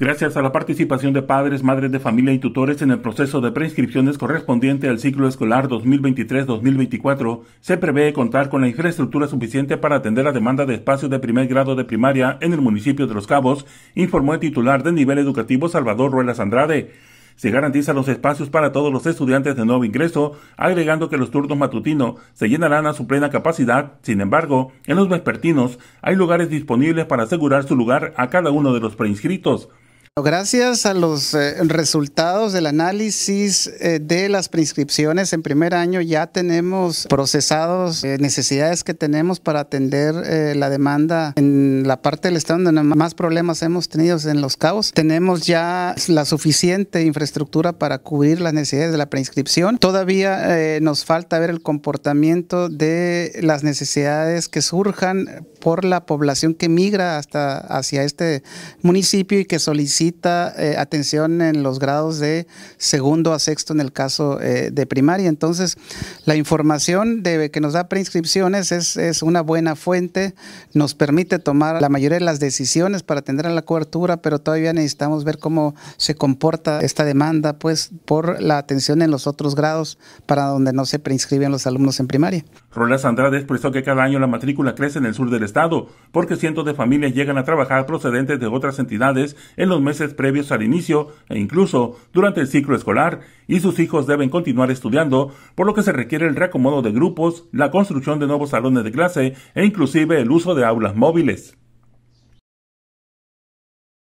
Gracias a la participación de padres, madres de familia y tutores en el proceso de preinscripciones correspondiente al ciclo escolar 2023-2024, se prevé contar con la infraestructura suficiente para atender la demanda de espacios de primer grado de primaria en el municipio de Los Cabos, informó el titular del nivel educativo Salvador Ruelas Andrade. Se garantiza los espacios para todos los estudiantes de nuevo ingreso, agregando que los turnos matutinos se llenarán a su plena capacidad. Sin embargo, en los vespertinos hay lugares disponibles para asegurar su lugar a cada uno de los preinscritos. Gracias a los eh, resultados del análisis eh, de las preinscripciones en primer año ya tenemos procesados eh, necesidades que tenemos para atender la demanda en la parte del estado donde más problemas hemos tenido en Los caos Tenemos ya la suficiente infraestructura para cubrir las necesidades de la preinscripción. Todavía nos falta ver el comportamiento de las necesidades que surjan por la población que migra hasta hacia este municipio y que solicita eh, atención en los grados de segundo a sexto en el caso eh, de primaria. Entonces, la información de, que nos da preinscripciones es, una buena fuente, nos permite tomar la mayoría de las decisiones para atender a la cobertura, pero todavía necesitamos ver cómo se comporta esta demanda pues, por la atención en los otros grados para donde no se preinscriben los alumnos en primaria. Rolas Andrade expresó que cada año la matrícula crece en el sur del estado porque cientos de familias llegan a trabajar procedentes de otras entidades en los meses previos al inicio e incluso durante el ciclo escolar y sus hijos deben continuar estudiando, por lo que se requiere el reacomodo de grupos, la construcción de nuevos salones de clase e inclusive el uso de aulas móviles.